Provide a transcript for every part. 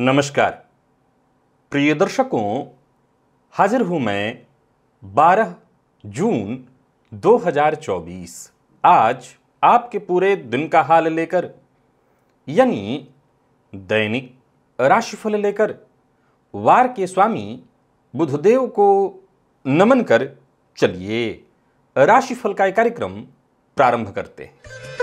नमस्कार प्रिय दर्शकों हाजिर हूं मैं 12 जून 2024 आज आपके पूरे दिन का हाल लेकर यानी दैनिक राशिफल लेकर वार के स्वामी बुधदेव को नमन कर चलिए राशिफल का कार्यक्रम प्रारंभ करते हैं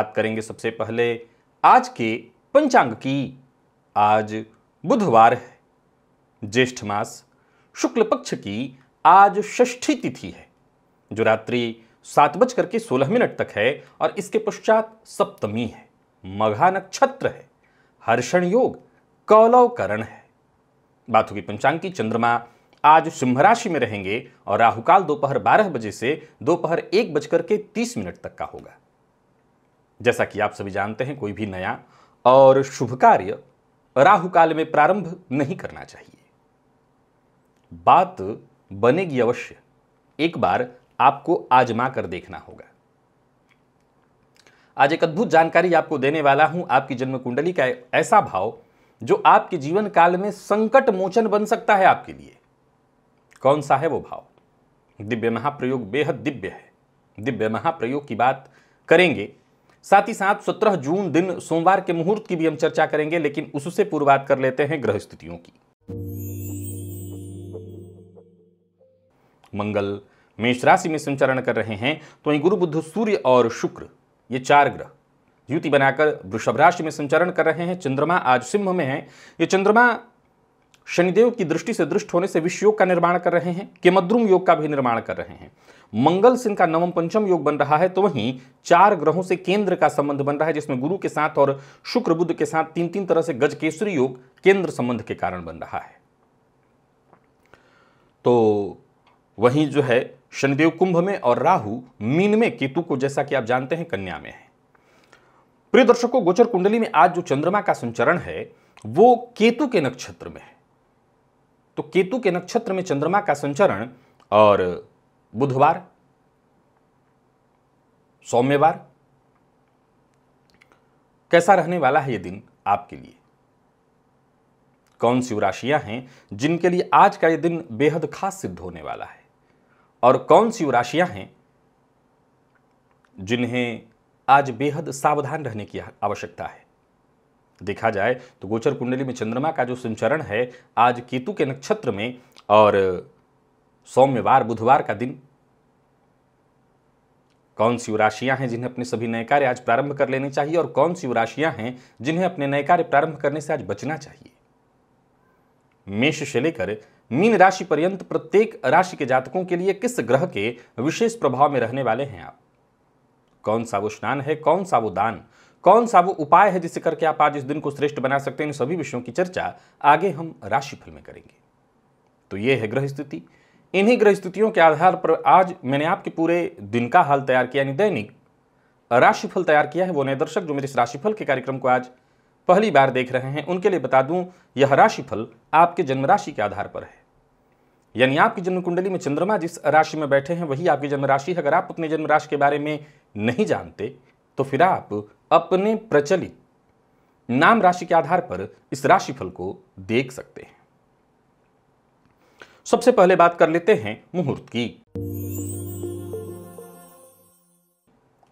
बात करेंगे सबसे पहले आज के पंचांग की आज बुधवार है ज्येष्ठ मास शुक्ल पक्ष की आज षष्ठी तिथि है जो रात्रि सात बज करके सोलह मिनट तक है और इसके पश्चात सप्तमी है मघा नक्षत्र है हर्षण योग कौलवकरण है बातों की पंचांग की चंद्रमा आज सिंह राशि में रहेंगे और राहुकाल दोपहर बारह बजे से दोपहर एक बजकर के तीस मिनट तक का होगा जैसा कि आप सभी जानते हैं कोई भी नया और शुभ कार्य राहु काल में प्रारंभ नहीं करना चाहिए बात बनेगी अवश्य एक बार आपको आजमा कर देखना होगा आज एक अद्भुत जानकारी आपको देने वाला हूं आपकी जन्म कुंडली का ऐसा भाव जो आपके जीवन काल में संकट मोचन बन सकता है आपके लिए कौन सा है वो भाव दिव्य महाप्रयोग बेहद दिव्य है दिव्य महाप्रयोग की बात करेंगे साथ ही साथ 17 जून दिन सोमवार के मुहूर्त की भी हम चर्चा करेंगे लेकिन उससे पूर्वात कर लेते हैं ग्रह स्थितियों की मंगल मेष राशि में संचरण कर रहे हैं तो वहीं गुरु बुद्ध सूर्य और शुक्र ये चार ग्रह युति बनाकर वृषभ राशि में संचरण कर रहे हैं चंद्रमा आज सिंह में है ये चंद्रमा शनिदेव की दृष्टि से दृष्ट होने से विश्व योग का निर्माण कर रहे हैं केमद्रुम योग का भी निर्माण कर रहे हैं मंगल सिंह का नवम पंचम योग बन रहा है तो वहीं चार ग्रहों से केंद्र का संबंध बन रहा है जिसमें गुरु के साथ और शुक्र बुद्ध के साथ तीन तीन तरह से गजकेसरी योग केंद्र संबंध के कारण बन रहा है तो वहीं जो है शनिदेव कुंभ में और राहु मीन में केतु को जैसा कि आप जानते हैं कन्या में है प्रिय दर्शकों गोचर कुंडली में आज जो चंद्रमा का संचरण है वो केतु के नक्षत्र में है तो केतु के नक्षत्र में चंद्रमा का संचरण और बुधवार सौम्यवार कैसा रहने वाला है ये दिन आपके लिए कौन सी राशियां हैं जिनके लिए आज का ये दिन बेहद खास सिद्ध होने वाला है और कौन सी राशियां हैं जिन्हें आज बेहद सावधान रहने की आवश्यकता है देखा जाए तो गोचर कुंडली में चंद्रमा का जो संचरण है आज केतु के नक्षत्र में और सौम्यवार बुधवार का दिन कौन सी राशियां हैं जिन्हें अपने सभी नए कार्य आज प्रारंभ कर लेने चाहिए और कौन सी राशियां हैं जिन्हें अपने नए कार्य प्रारंभ करने से आज बचना चाहिए मेष से लेकर मीन राशि पर्यंत प्रत्येक राशि के जातकों के लिए किस ग्रह के विशेष प्रभाव में रहने वाले हैं आप कौन सा वो स्नान है कौन सा वो दान कौन सा वो उपाय है जिसे करके आप आज इस दिन को श्रेष्ठ बना सकते हैं इन सभी विषयों की चर्चा आगे हम राशिफल में करेंगे तो ये है ग्रह स्थिति इन्हीं ग्रह स्थितियों के आधार पर आज मैंने आपके पूरे दिन का हाल तैयार किया यानी दैनिक राशिफल तैयार किया है वो नए दर्शक जो मेरे इस राशिफल के कार्यक्रम को आज पहली बार देख रहे हैं उनके लिए बता दूं यह राशिफल आपके जन्म राशि के आधार पर है यानी आपकी जन्म कुंडली में चंद्रमा जिस राशि में बैठे हैं वही आपकी जन्म राशि है अगर आप अपने जन्म राशि के बारे में नहीं जानते तो फिर आप अपने प्रचलित नाम राशि के आधार पर इस राशिफल को देख सकते हैं सबसे पहले बात कर लेते हैं मुहूर्त की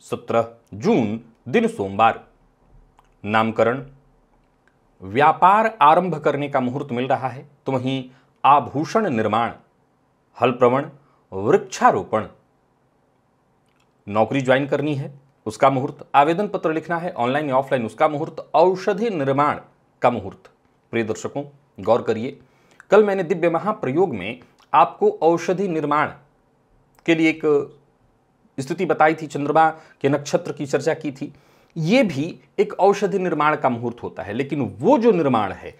17 जून दिन सोमवार नामकरण व्यापार आरंभ करने का मुहूर्त मिल रहा है तो वहीं आभूषण निर्माण हल प्रवण वृक्षारोपण नौकरी ज्वाइन करनी है उसका मुहूर्त आवेदन पत्र लिखना है ऑनलाइन या ऑफलाइन उसका मुहूर्त औषधि निर्माण का मुहूर्त प्रिय दर्शकों गौर करिए कल मैंने दिव्य महाप्रयोग में आपको औषधि निर्माण के लिए एक स्थिति बताई थी चंद्रमा के नक्षत्र की चर्चा की थी ये भी एक औषधि निर्माण का मुहूर्त होता है लेकिन वो जो निर्माण है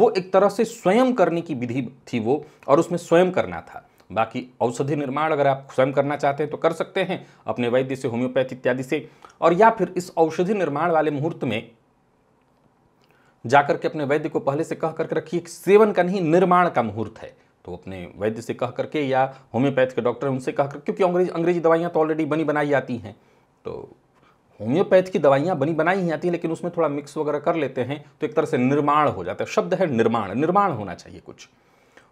वो एक तरह से स्वयं करने की विधि थी वो और उसमें स्वयं करना था बाकी औषधि निर्माण अगर आप स्वयं करना चाहते हैं तो कर सकते हैं अपने वैद्य से होम्योपैथी इत्यादि से और या फिर इस औषधि निर्माण वाले मुहूर्त में जाकर के अपने वैद्य को पहले से कह करके रखिए सेवन का नहीं निर्माण का मुहूर्त है तो अपने वैद्य से कह करके या होम्योपैथ के डॉक्टर उनसे कह कर क्योंकि अंग्रेज अंग्रेजी दवाइयाँ तो ऑलरेडी बनी बनाई आती हैं तो होम्योपैथ की दवाइयाँ बनी बनाई ही आती हैं लेकिन उसमें थोड़ा मिक्स वगैरह कर लेते हैं तो एक तरह से निर्माण हो जाता है शब्द है निर्माण निर्माण होना चाहिए कुछ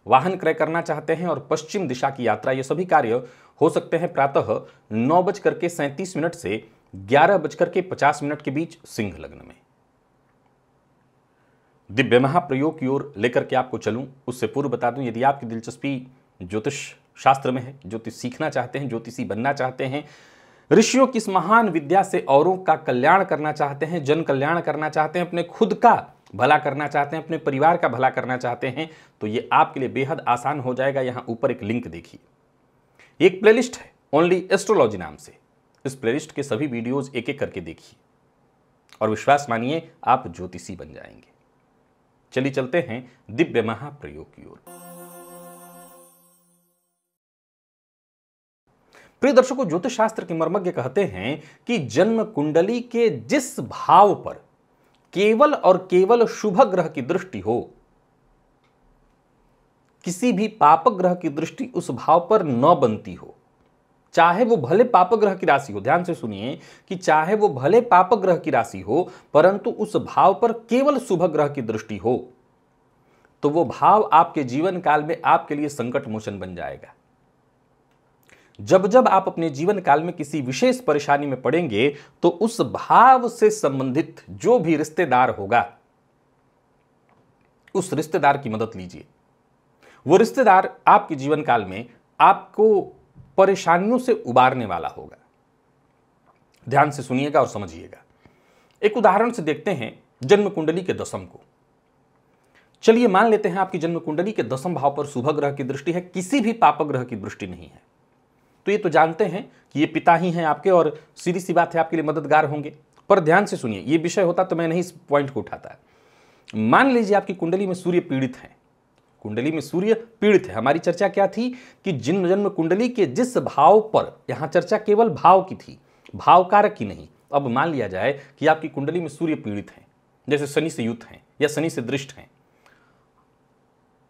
वाहन क्रय करना चाहते हैं और पश्चिम दिशा की यात्रा ये सभी कार्य हो सकते हैं प्रातः नौ बजकर के सैंतीस मिनट से ग्यारह बजकर के पचास मिनट के बीच सिंह लग्न में दिव्य महाप्रयोग की ओर लेकर के आपको चलूं उससे पूर्व बता दूं यदि आपकी दिलचस्पी ज्योतिष शास्त्र में है ज्योतिष सीखना चाहते हैं ज्योतिषी बनना चाहते हैं ऋषियों किस महान विद्या से औरों का कल्याण करना चाहते हैं जन कल्याण करना चाहते हैं अपने खुद का भला करना चाहते हैं अपने परिवार का भला करना चाहते हैं तो ये आपके लिए बेहद आसान हो जाएगा यहाँ ऊपर एक लिंक देखिए एक प्लेलिस्ट है ओनली एस्ट्रोलॉजी नाम से इस प्लेलिस्ट के सभी वीडियोज एक एक करके देखिए और विश्वास मानिए आप ज्योतिषी बन जाएंगे चलिए चलते हैं दिव्य महाप्रयोग की ओर प्रिय दर्शकों ज्योतिष शास्त्र के मर्मज्ञ कहते हैं कि जन्म कुंडली के जिस भाव पर केवल और केवल शुभ ग्रह की दृष्टि हो किसी भी पाप ग्रह की दृष्टि उस भाव पर न बनती हो चाहे वो भले पाप ग्रह की राशि हो ध्यान से सुनिए कि चाहे वो भले पाप ग्रह की राशि हो परंतु उस भाव पर केवल शुभ ग्रह की दृष्टि हो तो वो भाव आपके जीवन काल में आपके लिए संकट मोचन बन जाएगा जब जब आप अपने जीवन काल में किसी विशेष परेशानी में पड़ेंगे तो उस भाव से संबंधित जो भी रिश्तेदार होगा उस रिश्तेदार की मदद लीजिए वो रिश्तेदार आपके जीवन काल में आपको परेशानियों से उबारने वाला होगा ध्यान से सुनिएगा और समझिएगा एक उदाहरण से देखते हैं जन्म कुंडली के दसम को चलिए मान लेते हैं आपकी जन्म कुंडली के दसम भाव पर शुभ ग्रह की दृष्टि है किसी भी पाप ग्रह की दृष्टि नहीं है तो ये तो जानते हैं कि ये पिता ही हैं आपके और सीधी सी बात है आपके लिए मददगार होंगे पर ध्यान से सुनिए ये विषय होता तो मैं नहीं इस पॉइंट को उठाता मान लीजिए आपकी कुंडली में सूर्य पीड़ित हैं कुंडली में सूर्य पीड़ित है हमारी चर्चा क्या थी कि जिन जन्म कुंडली के जिस भाव पर यहाँ चर्चा केवल भाव की थी भाव कारक की नहीं अब मान लिया जाए कि आपकी कुंडली में सूर्य पीड़ित हैं जैसे शनि से युद्ध हैं या शनि से दृष्ट हैं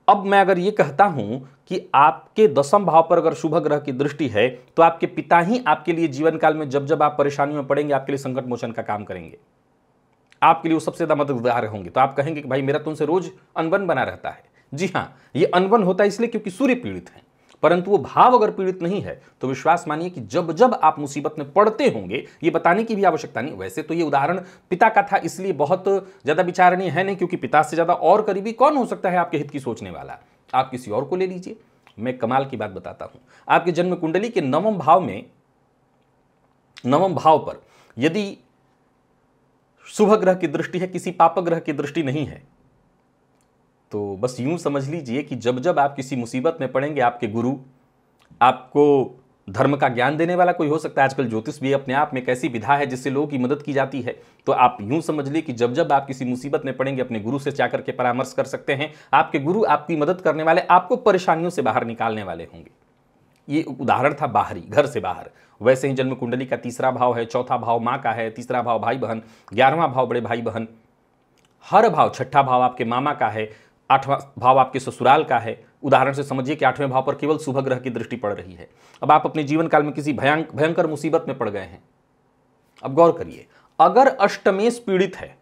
अब मैं अगर ये कहता हूं कि आपके दसम भाव पर अगर शुभ ग्रह की दृष्टि है तो आपके पिता ही आपके लिए जीवन काल में जब जब आप परेशानी में पड़ेंगे आपके लिए संकट मोचन का काम करेंगे आपके लिए वो सबसे ज़्यादा मददगार होंगे तो आप कहेंगे कि भाई मेरा तुमसे तो रोज अनबन बना रहता है जी हाँ ये अनबन होता है इसलिए क्योंकि सूर्य पीड़ित हैं परंतु वो भाव अगर पीड़ित नहीं है तो विश्वास मानिए कि जब जब आप मुसीबत में पड़ते होंगे ये बताने की भी आवश्यकता नहीं वैसे तो ये उदाहरण पिता का था इसलिए बहुत ज़्यादा विचारणीय है नहीं क्योंकि पिता से ज़्यादा और करीबी कौन हो सकता है आपके हित की सोचने वाला आप किसी और को ले लीजिए मैं कमाल की बात बताता हूं आपके जन्म कुंडली के नवम भाव में नवम भाव पर यदि शुभ ग्रह की दृष्टि है किसी पाप ग्रह की दृष्टि नहीं है तो बस यूँ समझ लीजिए कि जब जब आप किसी मुसीबत में पड़ेंगे आपके गुरु आपको धर्म का ज्ञान देने वाला कोई हो सकता है आजकल ज्योतिष भी अपने आप में एक ऐसी विधा है जिससे लोगों की मदद की जाती है तो आप यूं समझ लिए कि जब जब आप किसी मुसीबत में पड़ेंगे अपने गुरु से जाकर के परामर्श कर सकते हैं आपके गुरु आपकी मदद करने वाले आपको परेशानियों से बाहर निकालने वाले होंगे ये उदाहरण था बाहरी घर से बाहर वैसे ही जन्म कुंडली का तीसरा भाव है चौथा भाव माँ का है तीसरा भाव भाई बहन ग्यारहवा भाव बड़े भाई बहन हर भाव छठा भाव आपके मामा का है आठवां भाव आपके ससुराल का है उदाहरण से समझिए कि आठवें भाव पर केवल शुभ ग्रह की दृष्टि पड़ रही है अब आप अपने जीवन काल में किसी भयंक भयंकर मुसीबत में पड़ गए हैं अब गौर करिए अगर अष्टमेश पीड़ित है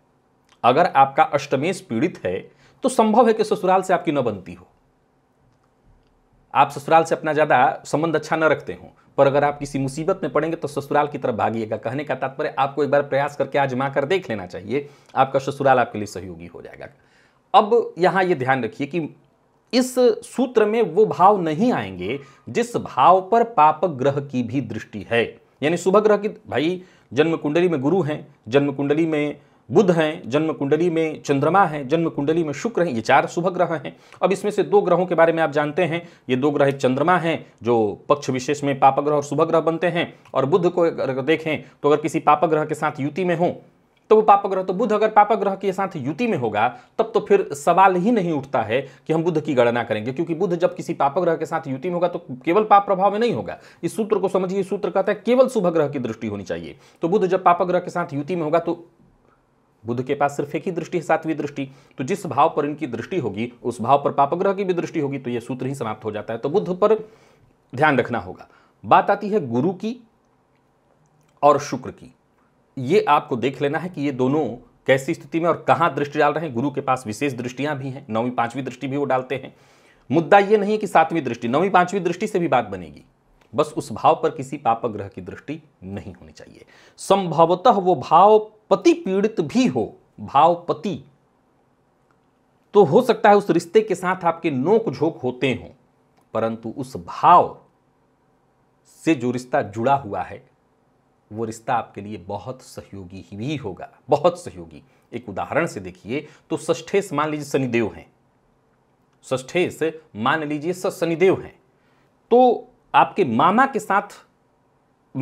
अगर आपका अष्टमेश पीड़ित है तो संभव है कि ससुराल से आपकी न बनती हो आप ससुराल से अपना ज़्यादा संबंध अच्छा न रखते हो पर अगर आप किसी मुसीबत में पड़ेंगे तो ससुराल की तरफ भागिएगा कहने का तात्पर्य आपको एक बार प्रयास करके आजमा कर देख लेना चाहिए आपका ससुराल आपके लिए सहयोगी हो जाएगा अब यहां ये ध्यान रखिए कि इस सूत्र में वो भाव नहीं आएंगे जिस भाव पर पाप ग्रह की भी दृष्टि है यानी शुभ ग्रह की भाई जन्म कुंडली में गुरु हैं जन्म कुंडली में बुध हैं जन्म कुंडली में चंद्रमा है जन्म कुंडली में शुक्र हैं ये चार शुभ ग्रह हैं अब इसमें से दो ग्रहों के बारे में आप जानते हैं ये दो ग्रह चंद्रमा हैं जो पक्ष विशेष में पापग्रह और शुभ ग्रह बनते हैं और बुध को अगर देखें तो अगर किसी पापग्रह के साथ युति में हों तो वो पाप ग्रह तो बुध अगर पाप ग्रह के साथ युति में होगा तब तो फिर सवाल ही नहीं उठता है कि हम बुध की गणना करेंगे क्योंकि बुध जब किसी पाप ग्रह के साथ युति में होगा तो केवल पाप प्रभाव में नहीं होगा इस सूत्र को समझिए सूत्र कहता है केवल शुभ ग्रह की दृष्टि होनी चाहिए तो बुध जब पाप ग्रह के साथ युति में होगा तो बुद्ध के पास सिर्फ एक ही दृष्टि है सातवीं दृष्टि तो जिस भाव पर इनकी दृष्टि होगी उस भाव पर पापग्रह की भी दृष्टि होगी तो यह सूत्र ही समाप्त हो जाता है तो बुद्ध पर ध्यान रखना होगा बात आती है गुरु की और शुक्र की ये आपको देख लेना है कि ये दोनों कैसी स्थिति में और कहाँ दृष्टि डाल रहे हैं गुरु के पास विशेष दृष्टियां भी हैं नौवीं पांचवीं दृष्टि भी वो डालते हैं मुद्दा ये नहीं है कि सातवीं दृष्टि नौवीं पांचवीं दृष्टि से भी बात बनेगी बस उस भाव पर किसी पापक ग्रह की दृष्टि नहीं होनी चाहिए संभवतः वो भाव पति पीड़ित भी हो भाव पति तो हो सकता है उस रिश्ते के साथ आपके नोक झोंक होते हों परंतु उस भाव से जो रिश्ता जुड़ा हुआ है वो रिश्ता आपके लिए बहुत सहयोगी ही भी होगा बहुत सहयोगी एक उदाहरण से देखिए तो ष्ठेश मान लीजिए शनिदेव हैं ष्ठेश मान लीजिए शनिदेव हैं तो आपके मामा के साथ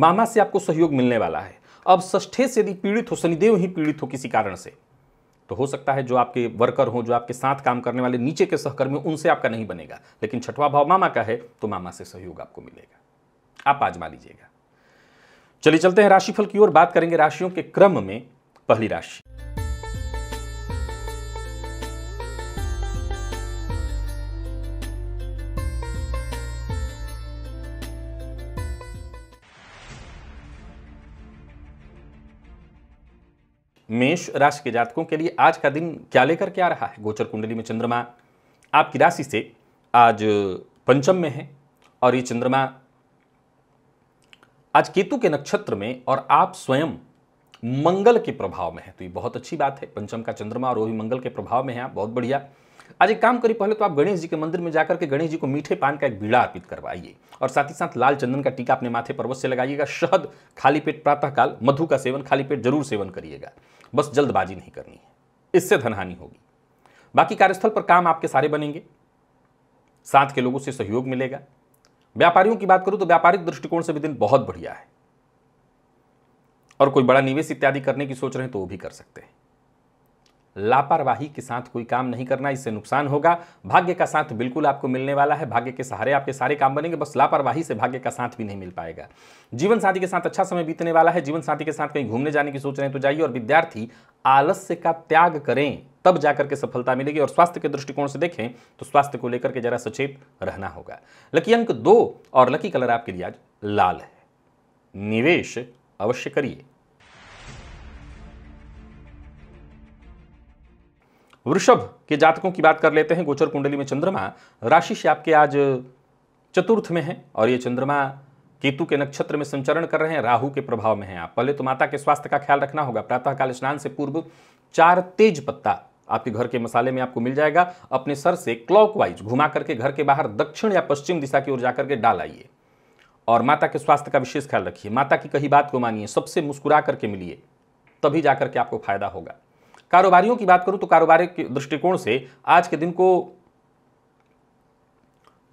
मामा से आपको सहयोग मिलने वाला है अब ष्ठेश यदि पीड़ित हो शनिदेव ही पीड़ित हो किसी कारण से तो हो सकता है जो आपके वर्कर हो जो आपके साथ काम करने वाले नीचे के सहकर्मी उनसे आपका नहीं बनेगा लेकिन छठवा भाव मामा का है तो मामा से सहयोग आपको मिलेगा आप आजमा लीजिएगा चलिए चलते हैं राशिफल की ओर बात करेंगे राशियों के क्रम में पहली राशि मेष राशि के जातकों के लिए आज का दिन क्या लेकर के आ रहा है गोचर कुंडली में चंद्रमा आपकी राशि से आज पंचम में है और ये चंद्रमा आज केतु के नक्षत्र में और आप स्वयं मंगल के प्रभाव में है तो ये बहुत अच्छी बात है पंचम का चंद्रमा और वो भी मंगल के प्रभाव में है आप बहुत बढ़िया आज एक काम करिए पहले तो आप गणेश जी के मंदिर में जाकर के गणेश जी को मीठे पान का एक बीड़ा अर्पित करवाइए और साथ ही साथ लाल चंदन का टीका अपने माथे पर से लगाइएगा शहद खाली पेट प्रातःकाल मधु का सेवन खाली पेट जरूर सेवन करिएगा बस जल्दबाजी नहीं करनी है इससे धनहानि होगी बाकी कार्यस्थल पर काम आपके सारे बनेंगे साथ के लोगों से सहयोग मिलेगा व्यापारियों की बात करूं तो व्यापारिक दृष्टिकोण से भी दिन बहुत बढ़िया है और कोई बड़ा निवेश इत्यादि करने की सोच रहे हैं तो वो भी कर सकते हैं लापरवाही के साथ कोई काम नहीं करना इससे नुकसान होगा भाग्य का साथ बिल्कुल आपको मिलने वाला है भाग्य के सहारे आपके सारे काम बनेंगे बस लापरवाही से भाग्य का साथ भी नहीं मिल पाएगा जीवन साथी के साथ अच्छा समय बीतने वाला है जीवन साथी के साथ कहीं घूमने जाने की सोच रहे हैं तो जाइए और विद्यार्थी आलस्य का त्याग करें तब जाकर के सफलता मिलेगी और स्वास्थ्य के दृष्टिकोण से देखें तो स्वास्थ्य को लेकर के जरा सचेत रहना होगा लकी अंक दो और लकी कलर आपके लिए आज लाल है निवेश अवश्य करिए वृषभ के जातकों की बात कर लेते हैं गोचर कुंडली में चंद्रमा राशि से आपके आज चतुर्थ में है और ये चंद्रमा केतु के नक्षत्र में संचरण कर रहे हैं राहु के प्रभाव में हैं आप पहले तो माता के स्वास्थ्य का ख्याल रखना होगा प्रातःकाल स्नान से पूर्व चार तेज पत्ता आपके घर के मसाले में आपको मिल जाएगा अपने सर से क्लॉकवाइज घुमा करके घर के बाहर दक्षिण या पश्चिम दिशा की ओर जाकर के डाल आइए और माता के स्वास्थ्य का विशेष ख्याल रखिए माता की कही बात को मानिए सबसे मुस्कुरा करके मिलिए तभी जा करके आपको फायदा होगा कारोबारियों की बात करूं तो कारोबारी के दृष्टिकोण से आज के दिन को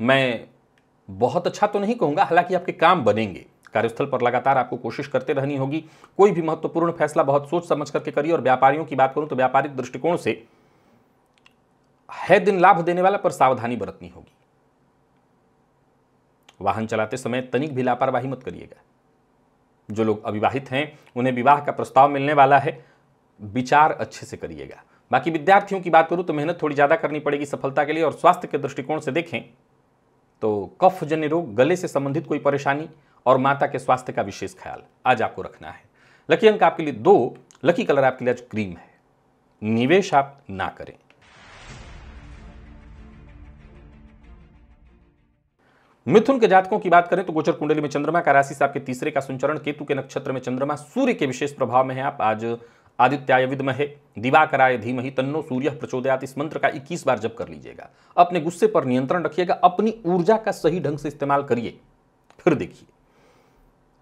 मैं बहुत अच्छा तो नहीं कहूंगा हालांकि आपके काम बनेंगे कार्यस्थल पर लगातार आपको कोशिश करते रहनी होगी कोई भी महत्वपूर्ण फैसला बहुत सोच समझ करके करिए और व्यापारियों की बात करूं तो व्यापारिक दृष्टिकोण से है दिन लाभ देने वाला पर सावधानी बरतनी होगी वाहन चलाते समय तनिक भी लापरवाही मत करिएगा जो लोग अविवाहित हैं उन्हें विवाह का प्रस्ताव मिलने वाला है विचार अच्छे से करिएगा बाकी विद्यार्थियों की बात करूं तो मेहनत थोड़ी ज़्यादा करनी पड़ेगी सफलता के लिए और स्वास्थ्य के दृष्टिकोण से देखें तो कफ जन्य रोग गले से संबंधित कोई परेशानी और माता के स्वास्थ्य का विशेष ख्याल आज आपको रखना है लकी अंक आपके लिए दो लकी कलर आपके लिए आज क्रीम है निवेश आप ना करें मिथुन के जातकों की बात करें तो गोचर कुंडली में चंद्रमा का राशि से आपके तीसरे का संचरण केतु के नक्षत्र में चंद्रमा सूर्य के विशेष प्रभाव में है आप आज आदित्याय विदमहे दिवाकराय धीमहि तन्नो सूर्य प्रचोदयात इस मंत्र का 21 बार जप कर लीजिएगा अपने गुस्से पर नियंत्रण रखिएगा अपनी ऊर्जा का सही ढंग से इस्तेमाल करिए फिर देखिए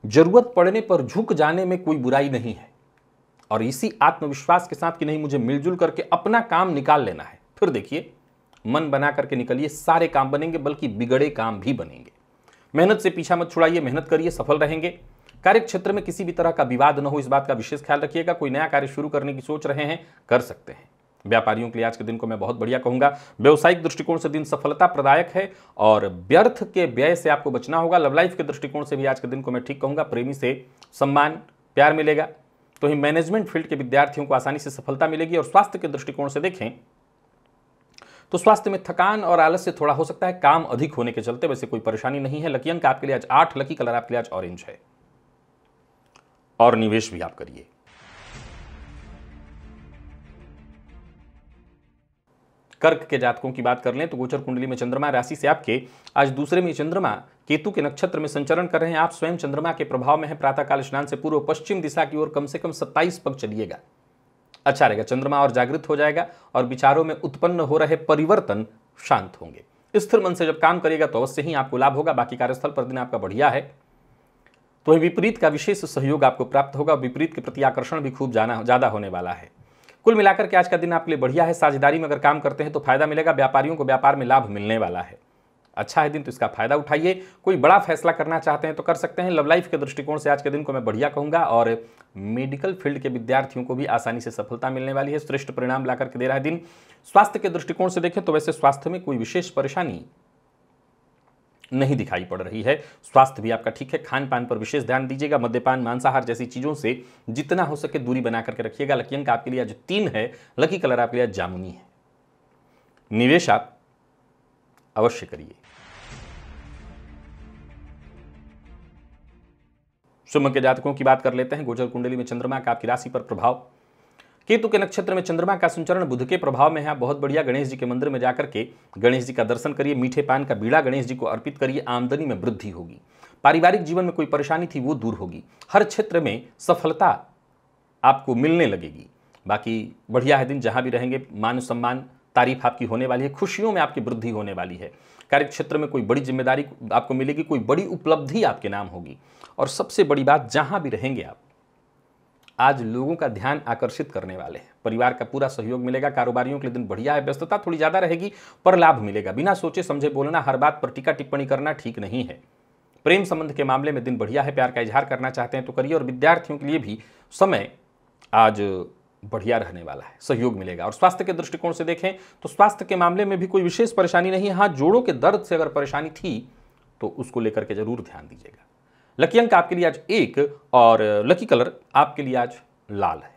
जरूरत पड़ने पर झुक जाने में कोई बुराई नहीं है और इसी आत्मविश्वास के साथ कि नहीं मुझे मिलजुल करके अपना काम निकाल लेना है फिर देखिए मन बना करके निकलिए सारे काम बनेंगे बल्कि बिगड़े काम भी बनेंगे मेहनत से पीछा मत छुड़ाइए मेहनत करिए सफल रहेंगे कार्य क्षेत्र में किसी भी तरह का विवाद न हो इस बात का विशेष ख्याल रखिएगा कोई नया कार्य शुरू करने की सोच रहे हैं कर सकते हैं व्यापारियों के लिए आज के दिन को मैं बहुत बढ़िया कहूंगा व्यवसायिक दृष्टिकोण से दिन सफलता प्रदायक है और व्यर्थ के व्यय से आपको बचना होगा लव लाइफ के दृष्टिकोण से भी आज के दिन को मैं ठीक कहूंगा प्रेमी से सम्मान प्यार मिलेगा तो ही मैनेजमेंट फील्ड के विद्यार्थियों को आसानी से सफलता मिलेगी और स्वास्थ्य के दृष्टिकोण से देखें तो स्वास्थ्य में थकान और आलस से थोड़ा हो सकता है काम अधिक होने के चलते वैसे कोई परेशानी नहीं है लकी अंक आपके लिए आज आठ लकी कलर आपके लिए आज ऑरेंज है और निवेश भी आप करिए कर्क के जातकों की बात कर लें तो गोचर कुंडली में चंद्रमा राशि से आपके आज दूसरे में चंद्रमा केतु के नक्षत्र में संचरण कर रहे हैं आप स्वयं चंद्रमा के प्रभाव में है प्रातःकाल स्नान से पूर्व पश्चिम दिशा की ओर कम से कम सत्ताईस पग चलिएगा अच्छा रहेगा चंद्रमा और जागृत हो जाएगा और विचारों में उत्पन्न हो रहे परिवर्तन शांत होंगे स्थिर मन से जब काम करेगा तो अवश्य ही आपको लाभ होगा बाकी कार्यस्थल पर दिन आपका बढ़िया है तो विपरीत का विशेष सहयोग आपको प्राप्त होगा विपरीत के प्रति आकर्षण भी खूब जाना ज़्यादा होने वाला है कुल मिलाकर के आज का दिन आपके लिए बढ़िया है साझेदारी में अगर काम करते हैं तो फायदा मिलेगा व्यापारियों को व्यापार में लाभ मिलने वाला है अच्छा है दिन तो इसका फायदा उठाइए कोई बड़ा फैसला करना चाहते हैं तो कर सकते हैं लव लाइफ के दृष्टिकोण से आज के दिन को मैं बढ़िया कहूंगा और मेडिकल फील्ड के विद्यार्थियों को भी आसानी से सफलता मिलने वाली है श्रेष्ठ परिणाम ला करके दे रहा है दिन स्वास्थ्य के दृष्टिकोण से देखें तो वैसे स्वास्थ्य में कोई विशेष परेशानी नहीं दिखाई पड़ रही है स्वास्थ्य भी आपका ठीक है खान पान पर विशेष ध्यान दीजिएगा मद्यपान मांसाहार जैसी चीज़ों से जितना हो सके दूरी बना करके रखिएगा लकी अंक आपके लिए आज तीन है लकी कलर आपके लिए आज जामुनी है निवेश आप अवश्य करिए शुभ के जातकों की बात कर लेते हैं गोचर कुंडली में चंद्रमा का आपकी राशि पर प्रभाव केतु के नक्षत्र में चंद्रमा का संचरण बुध के प्रभाव में है बहुत बढ़िया गणेश जी के मंदिर में जाकर के गणेश जी का दर्शन करिए मीठे पान का बीड़ा गणेश जी को अर्पित करिए आमदनी में वृद्धि होगी पारिवारिक जीवन में कोई परेशानी थी वो दूर होगी हर क्षेत्र में सफलता आपको मिलने लगेगी बाकी बढ़िया है दिन जहाँ भी रहेंगे मान सम्मान तारीफ आपकी होने वाली है खुशियों में आपकी वृद्धि होने वाली है कार्य क्षेत्र में कोई बड़ी जिम्मेदारी आपको मिलेगी कोई बड़ी उपलब्धि आपके नाम होगी और सबसे बड़ी बात जहाँ भी रहेंगे आप आज लोगों का ध्यान आकर्षित करने वाले हैं परिवार का पूरा सहयोग मिलेगा कारोबारियों के लिए दिन बढ़िया है व्यस्तता थोड़ी ज़्यादा रहेगी पर लाभ मिलेगा बिना सोचे समझे बोलना हर बात पर टीका टिप्पणी करना ठीक नहीं है प्रेम संबंध के मामले में दिन बढ़िया है प्यार का इजहार करना चाहते हैं तो करिए और विद्यार्थियों के लिए भी समय आज बढ़िया रहने वाला है सहयोग मिलेगा और स्वास्थ्य के दृष्टिकोण से देखें तो स्वास्थ्य के मामले में भी कोई विशेष परेशानी नहीं है हाँ जोड़ों के दर्द से अगर परेशानी थी तो उसको लेकर के जरूर ध्यान दीजिएगा लकी अंक आपके लिए आज एक और लकी uh, कलर आपके लिए आज लाल है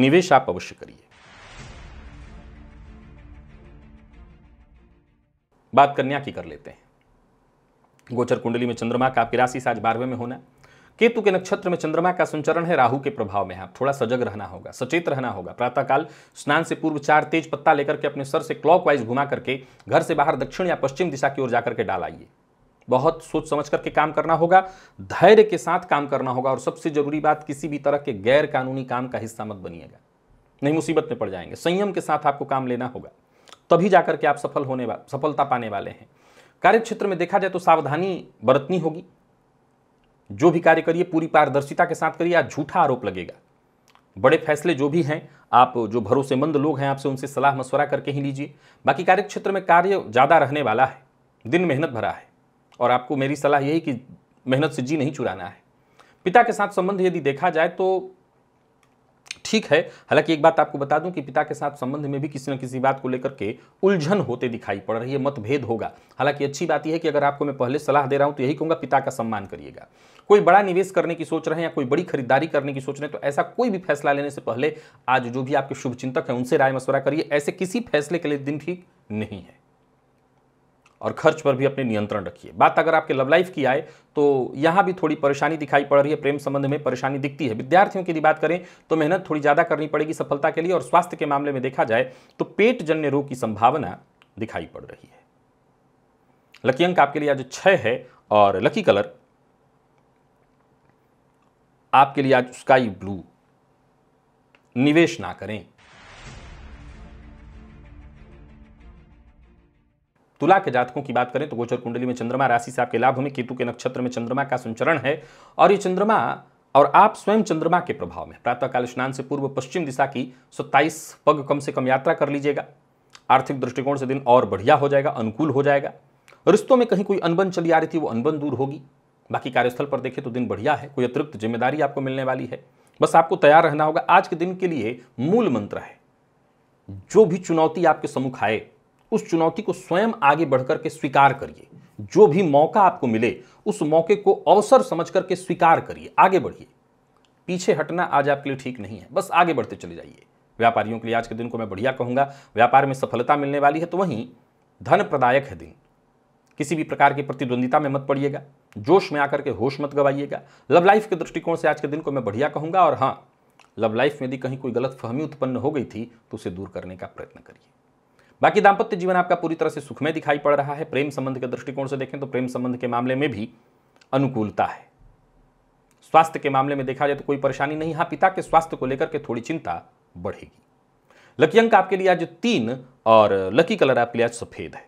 निवेश आप अवश्य करिए बात कन्या की कर लेते हैं गोचर कुंडली में चंद्रमा का आपकी राशि से आज बारहवें में होना केतु के नक्षत्र में चंद्रमा का संचरण है राहु के प्रभाव में आप हाँ, थोड़ा सजग रहना होगा सचेत रहना होगा प्रातःकाल स्नान से पूर्व चार तेज पत्ता लेकर के अपने सर से क्लॉकवाइज घुमा करके घर से बाहर दक्षिण या पश्चिम दिशा की ओर जाकर के डाल आइए बहुत सोच समझ करके काम करना होगा धैर्य के साथ काम करना होगा और सबसे जरूरी बात किसी भी तरह के गैर कानूनी काम का हिस्सा मत बनिएगा नहीं मुसीबत में पड़ जाएंगे संयम के साथ आपको काम लेना होगा तभी जाकर के आप सफल होने वा, सफलता पाने वाले हैं कार्यक्षेत्र में देखा जाए तो सावधानी बरतनी होगी जो भी कार्य करिए पूरी पारदर्शिता के साथ करिए आज झूठा आरोप लगेगा बड़े फैसले जो भी हैं आप जो भरोसेमंद लोग हैं आपसे उनसे सलाह मशवरा करके ही लीजिए बाकी कार्यक्षेत्र में कार्य ज़्यादा रहने वाला है दिन मेहनत भरा है और आपको मेरी सलाह यही कि मेहनत से जी नहीं चुराना है पिता के साथ संबंध यदि देखा जाए तो ठीक है हालांकि एक बात आपको बता दूं कि पिता के साथ संबंध में भी किसी न किसी बात को लेकर के उलझन होते दिखाई पड़ रही है मतभेद होगा हालांकि अच्छी बात यह है कि अगर आपको मैं पहले सलाह दे रहा हूं तो यही कहूंगा पिता का सम्मान करिएगा कोई बड़ा निवेश करने की सोच रहे हैं या कोई बड़ी खरीदारी करने की सोच रहे हैं तो ऐसा कोई भी फैसला लेने से पहले आज जो भी आपके चिंतक हैं उनसे राय मशवरा करिए ऐसे किसी फैसले के लिए दिन ठीक नहीं है और खर्च पर भी अपने नियंत्रण रखिए बात अगर आपके लव लाइफ की आए तो यहाँ भी थोड़ी परेशानी दिखाई पड़ रही है प्रेम संबंध में परेशानी दिखती है विद्यार्थियों की बात करें तो मेहनत थोड़ी ज़्यादा करनी पड़ेगी सफलता के लिए और स्वास्थ्य के मामले में देखा जाए तो पेट जन्य रोग की संभावना दिखाई पड़ रही है लकी अंक आपके लिए आज छः है और लकी कलर आपके लिए आज स्काई ब्लू निवेश ना करें तुला के जातकों की बात करें तो गोचर कुंडली में चंद्रमा राशि से आपके लाभ में केतु के नक्षत्र में चंद्रमा का संचरण है और ये चंद्रमा और आप स्वयं चंद्रमा के प्रभाव में प्रातःकाल स्नान से पूर्व पश्चिम दिशा की सत्ताईस पग कम से कम यात्रा कर लीजिएगा आर्थिक दृष्टिकोण से दिन और बढ़िया हो जाएगा अनुकूल हो जाएगा रिश्तों में कहीं कोई अनबन चली आ रही थी वो अनबन दूर होगी बाकी कार्यस्थल पर देखें तो दिन बढ़िया है कोई अतिरिक्त जिम्मेदारी आपको मिलने वाली है बस आपको तैयार रहना होगा आज के दिन के लिए मूल मंत्र है जो भी चुनौती आपके सम्मुख आए उस चुनौती को स्वयं आगे बढ़कर के स्वीकार करिए जो भी मौका आपको मिले उस मौके को अवसर समझ करके स्वीकार करिए आगे बढ़िए पीछे हटना आज आपके लिए ठीक नहीं है बस आगे बढ़ते चले जाइए व्यापारियों के लिए आज के दिन को मैं बढ़िया कहूंगा व्यापार में सफलता मिलने वाली है तो वहीं धन प्रदायक है दिन किसी भी प्रकार की प्रतिद्वंदिता में मत पड़िएगा जोश में आकर के होश मत गवाइएगा लव लाइफ के दृष्टिकोण से आज के दिन को मैं बढ़िया कहूंगा और हाँ लव लाइफ में यदि कहीं कोई गलत फहमी उत्पन्न हो गई थी तो उसे दूर करने का प्रयत्न करिए बाकी दाम्पत्य जीवन आपका पूरी तरह से सुखमय दिखाई पड़ रहा है प्रेम संबंध के दृष्टिकोण से देखें तो प्रेम संबंध के मामले में भी अनुकूलता है स्वास्थ्य के मामले में देखा जाए तो कोई परेशानी नहीं हाँ पिता के स्वास्थ्य को लेकर के थोड़ी चिंता बढ़ेगी लकी अंक आपके लिए आज तीन और लकी कलर आपके लिए आज सफेद है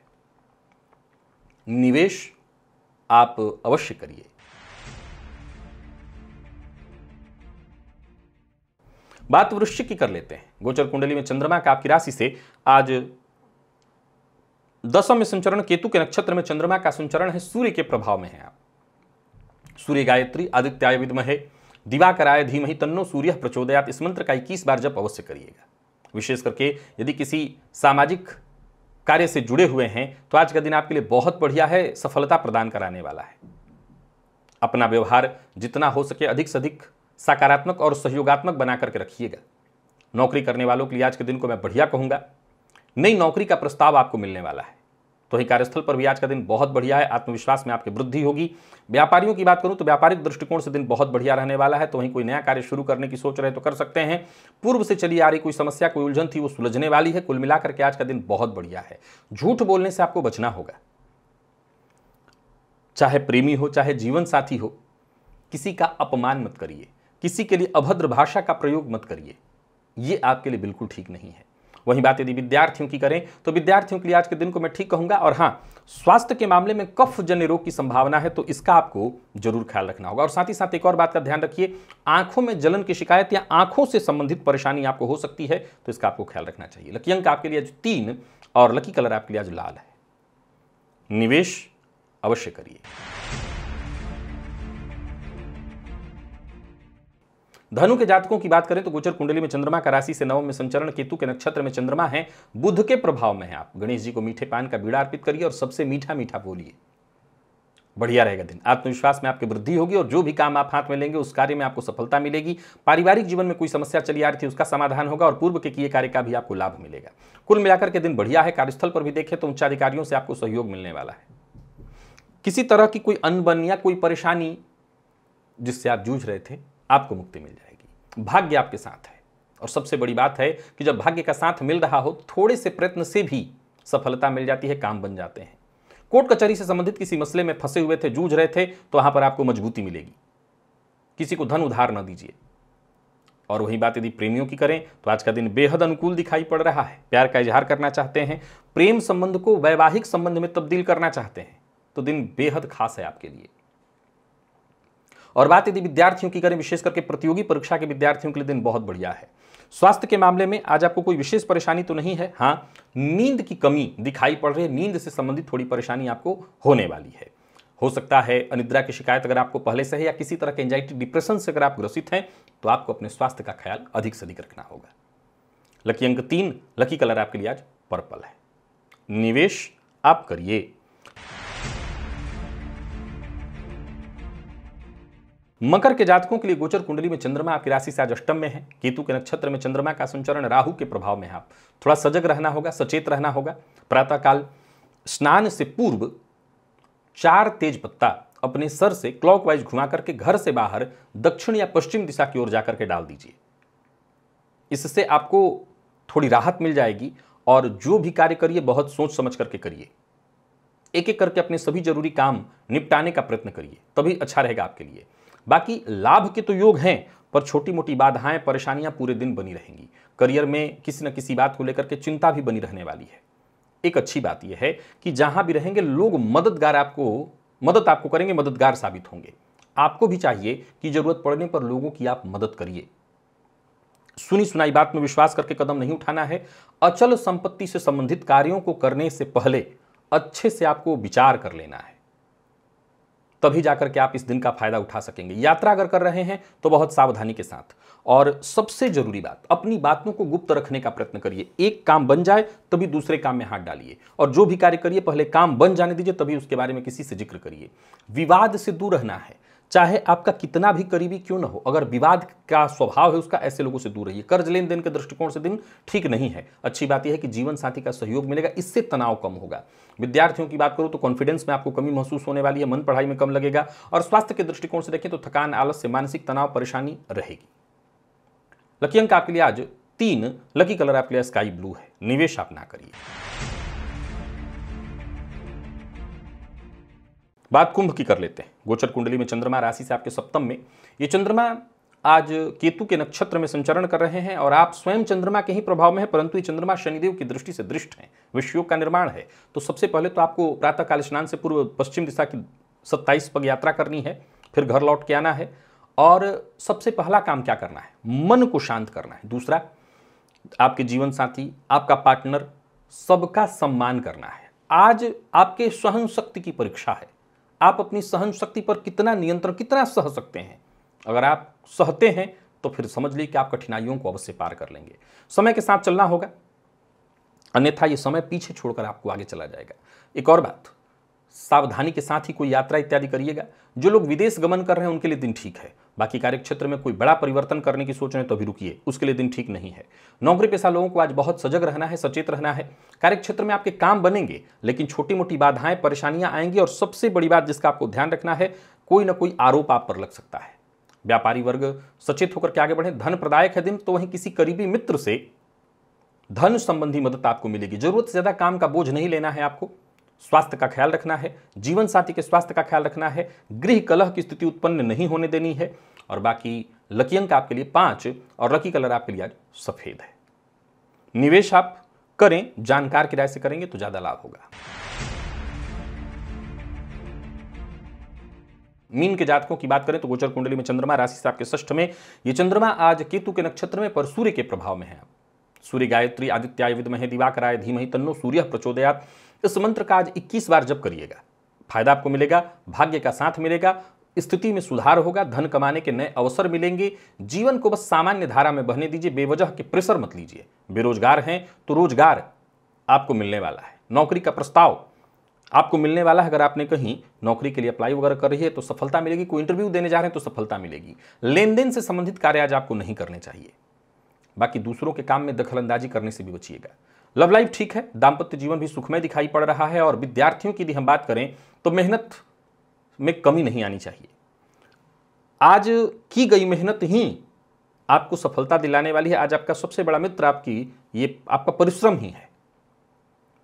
निवेश आप अवश्य करिए बात वृश्चिक की कर लेते हैं गोचर कुंडली में चंद्रमा का आपकी राशि से आज दसम संचरण केतु के नक्षत्र में चंद्रमा का संचरण है सूर्य के प्रभाव में है आप सूर्य गायत्री आदित्याय विदमहे धीम धीमहि तन्नो सूर्य प्रचोदयात इस मंत्र का इक्कीस बार जब अवश्य करिएगा विशेष करके यदि किसी सामाजिक कार्य से जुड़े हुए हैं तो आज का दिन आपके लिए बहुत बढ़िया है सफलता प्रदान कराने वाला है अपना व्यवहार जितना हो सके अधिक से अधिक सकारात्मक और सहयोगात्मक बना करके रखिएगा नौकरी करने वालों के लिए आज के दिन को मैं बढ़िया कहूँगा नई नौकरी का प्रस्ताव आपको मिलने वाला है तो वहीं कार्यस्थल पर भी आज का दिन बहुत बढ़िया है आत्मविश्वास में आपकी वृद्धि होगी व्यापारियों की बात करूं तो व्यापारिक दृष्टिकोण से दिन बहुत बढ़िया रहने वाला है तो वहीं कोई नया कार्य शुरू करने की सोच रहे तो कर सकते हैं पूर्व से चली आ रही कोई समस्या कोई उलझन थी वो सुलझने वाली है कुल मिलाकर के आज का दिन बहुत बढ़िया है झूठ बोलने से आपको बचना होगा चाहे प्रेमी हो चाहे जीवन साथी हो किसी का अपमान मत करिए किसी के लिए अभद्र भाषा का प्रयोग मत करिए ये आपके लिए बिल्कुल ठीक नहीं है वहीं बात यदि विद्यार्थियों की करें तो विद्यार्थियों के लिए आज के दिन को मैं ठीक कहूंगा और हाँ स्वास्थ्य के मामले में कफ जन्य रोग की संभावना है तो इसका आपको जरूर ख्याल रखना होगा और साथ ही साथ एक और बात का ध्यान रखिए आंखों में जलन की शिकायत या आंखों से संबंधित परेशानी आपको हो सकती है तो इसका आपको ख्याल रखना चाहिए लकी अंक आपके लिए आज तीन और लकी कलर आपके लिए आज लाल है निवेश अवश्य करिए धनु के जातकों की बात करें तो गोचर कुंडली में चंद्रमा का राशि से नवम में संचरण केतु के नक्षत्र में चंद्रमा है बुद्ध के प्रभाव में है आप गणेश जी को मीठे पान का बीड़ा अर्पित करिए और सबसे मीठा मीठा बोलिए बढ़िया रहेगा दिन आत्मविश्वास में आपकी वृद्धि होगी और जो भी काम आप हाथ में लेंगे उस कार्य में आपको सफलता मिलेगी पारिवारिक जीवन में कोई समस्या चली आ रही थी उसका समाधान होगा और पूर्व के किए कार्य का भी आपको लाभ मिलेगा कुल मिलाकर के दिन बढ़िया है कार्यस्थल पर भी देखें तो उच्चाधिकारियों से आपको सहयोग मिलने वाला है किसी तरह की कोई अनबन या कोई परेशानी जिससे आप जूझ रहे थे आपको मुक्ति मिल जाएगी भाग्य आपके साथ है और सबसे बड़ी बात है कि जब भाग्य का साथ मिल रहा हो थोड़े से प्रयत्न से भी सफलता मिल जाती है काम बन जाते हैं कोर्ट कचहरी से संबंधित किसी मसले में फंसे हुए थे जूझ रहे थे तो वहां पर आपको मजबूती मिलेगी किसी को धन उधार ना दीजिए और वही बात यदि प्रेमियों की करें तो आज का दिन बेहद अनुकूल दिखाई पड़ रहा है प्यार का इजहार करना चाहते हैं प्रेम संबंध को वैवाहिक संबंध में तब्दील करना चाहते हैं तो दिन बेहद खास है आपके लिए और बात यदि विद्यार्थियों की करें विशेष करके प्रतियोगी परीक्षा के विद्यार्थियों के लिए दिन बहुत बढ़िया है स्वास्थ्य के मामले में आज आपको कोई विशेष परेशानी तो नहीं है हाँ नींद की कमी दिखाई पड़ रही है नींद से संबंधित थोड़ी परेशानी आपको होने वाली है हो सकता है अनिद्रा की शिकायत अगर आपको पहले से है या किसी तरह के एंजाइटी डिप्रेशन से अगर आप ग्रसित हैं तो आपको अपने स्वास्थ्य का ख्याल अधिक से अधिक रखना होगा लकी अंक तीन लकी कलर आपके लिए आज पर्पल है निवेश आप करिए मकर के जातकों के लिए गोचर कुंडली में चंद्रमा आपकी राशि से आज अष्टम में है केतु के नक्षत्र में चंद्रमा का संचरण राहु के प्रभाव में है आप थोड़ा सजग रहना होगा सचेत रहना होगा प्रातःकाल स्नान से पूर्व चार तेज पत्ता अपने सर से क्लॉकवाइज घुमा करके घर से बाहर दक्षिण या पश्चिम दिशा की ओर जाकर के डाल दीजिए इससे आपको थोड़ी राहत मिल जाएगी और जो भी कार्य करिए बहुत सोच समझ करके करिए एक एक करके अपने सभी जरूरी काम निपटाने का प्रयत्न करिए तभी अच्छा रहेगा आपके लिए बाकी लाभ के तो योग हैं पर छोटी मोटी बाधाएं परेशानियां पूरे दिन बनी रहेंगी करियर में किसी न किसी बात को लेकर के चिंता भी बनी रहने वाली है एक अच्छी बात यह है कि जहां भी रहेंगे लोग मददगार आपको मदद आपको करेंगे मददगार साबित होंगे आपको भी चाहिए कि जरूरत पड़ने पर लोगों की आप मदद करिए सुनी सुनाई बात में विश्वास करके कदम नहीं उठाना है अचल संपत्ति से संबंधित कार्यों को करने से पहले अच्छे से आपको विचार कर लेना है तभी जाकर के आप इस दिन का फायदा उठा सकेंगे यात्रा अगर कर रहे हैं तो बहुत सावधानी के साथ और सबसे जरूरी बात अपनी बातों को गुप्त रखने का प्रयत्न करिए एक काम बन जाए तभी दूसरे काम में हाथ डालिए और जो भी कार्य करिए पहले काम बन जाने दीजिए तभी उसके बारे में किसी से जिक्र करिए विवाद से दूर रहना है चाहे आपका कितना भी करीबी क्यों ना हो अगर विवाद का स्वभाव है उसका ऐसे लोगों से दूर रहिए कर्ज लेन देन के दृष्टिकोण से दिन ठीक नहीं है अच्छी बात यह है कि जीवन साथी का सहयोग मिलेगा इससे तनाव कम होगा विद्यार्थियों की बात करूँ तो कॉन्फिडेंस में आपको कमी महसूस होने वाली है मन पढ़ाई में कम लगेगा और स्वास्थ्य के दृष्टिकोण से देखें तो थकान आलस से मानसिक तनाव परेशानी रहेगी लकी अंक आपके लिए आज तीन लकी कलर आपके लिए स्काई ब्लू है निवेश आप ना करिए बात कुंभ की कर लेते हैं गोचर कुंडली में चंद्रमा राशि से आपके सप्तम में ये चंद्रमा आज केतु के नक्षत्र में संचरण कर रहे हैं और आप स्वयं चंद्रमा के ही प्रभाव में हैं परंतु ये चंद्रमा शनिदेव की दृष्टि से दृष्ट हैं विश्वयोग का निर्माण है तो सबसे पहले तो आपको प्रातःकाल स्नान से पूर्व पश्चिम दिशा की सत्ताईस पग यात्रा करनी है फिर घर लौट के आना है और सबसे पहला काम क्या करना है मन को शांत करना है दूसरा आपके जीवन साथी आपका पार्टनर सबका सम्मान करना है आज आपके सहन शक्ति की परीक्षा है आप अपनी सहन शक्ति पर कितना नियंत्रण कितना सह सकते हैं अगर आप सहते हैं तो फिर समझ लीजिए कि आप कठिनाइयों को अवश्य पार कर लेंगे समय के साथ चलना होगा अन्यथा ये समय पीछे छोड़कर आपको आगे चला जाएगा एक और बात सावधानी के साथ ही कोई यात्रा इत्यादि करिएगा जो लोग विदेश गमन कर रहे हैं उनके लिए दिन ठीक है बाकी कार्यक्षेत्र में कोई बड़ा परिवर्तन करने की सोच रहे हैं तो अभी रुकिए उसके लिए दिन ठीक नहीं है नौकरी पेशा लोगों को आज बहुत सजग रहना है सचेत रहना है कार्यक्षेत्र में आपके काम बनेंगे लेकिन छोटी मोटी बाधाएं परेशानियां आएंगी और सबसे बड़ी बात जिसका आपको ध्यान रखना है कोई ना कोई आरोप आप पर लग सकता है व्यापारी वर्ग सचेत होकर के आगे बढ़े धन प्रदायक है दिन तो वहीं किसी करीबी मित्र से धन संबंधी मदद आपको मिलेगी जरूरत से ज्यादा काम का बोझ नहीं लेना है आपको स्वास्थ्य का ख्याल रखना है जीवन साथी के स्वास्थ्य का ख्याल रखना है गृह कलह की स्थिति उत्पन्न नहीं होने देनी है और बाकी लकी अंक आपके लिए पांच और लकी कलर आपके लिए आज सफ़ेद है निवेश आप करें जानकार की राय से करेंगे तो ज़्यादा लाभ होगा मीन के जातकों की बात करें तो गोचर कुंडली में चंद्रमा राशि से आपके ष्ठ में ये चंद्रमा आज केतु के नक्षत्र में पर सूर्य के प्रभाव में है सूर्य गायत्री आदित्याय विद महे आय धीमहि तन्नो सूर्य प्रचोदयात इस मंत्र का आज 21 बार जप करिएगा फायदा आपको मिलेगा भाग्य का साथ मिलेगा स्थिति में सुधार होगा धन कमाने के नए अवसर मिलेंगे जीवन को बस सामान्य धारा में बहने दीजिए बेवजह के प्रेशर मत लीजिए बेरोजगार हैं तो रोजगार आपको मिलने वाला है नौकरी का प्रस्ताव आपको मिलने वाला है अगर आपने कहीं नौकरी के लिए अप्लाई वगैरह कर रही है तो सफलता मिलेगी कोई इंटरव्यू देने जा रहे हैं तो सफलता मिलेगी लेन देन से संबंधित कार्य आज आपको नहीं करने चाहिए बाकी दूसरों के काम में दखलंदाजी करने से भी बचिएगा लव लाइफ ठीक है दाम्पत्य जीवन भी सुखमय दिखाई पड़ रहा है और विद्यार्थियों की यदि हम बात करें तो मेहनत में कमी नहीं आनी चाहिए आज की गई मेहनत ही आपको सफलता दिलाने वाली है आज आपका सबसे बड़ा मित्र आपकी ये आपका परिश्रम ही है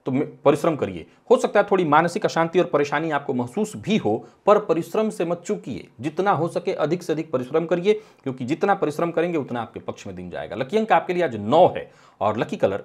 तो परिश्रम करिए हो सकता है थोड़ी मानसिक अशांति और परेशानी आपको महसूस भी हो पर परिश्रम से मत चुकी जितना हो सके अधिक से अधिक परिश्रम करिए क्योंकि जितना परिश्रम करेंगे उतना आपके पक्ष में दिन जाएगा लकी अंक आपके लिए आज नौ है और लकी कलर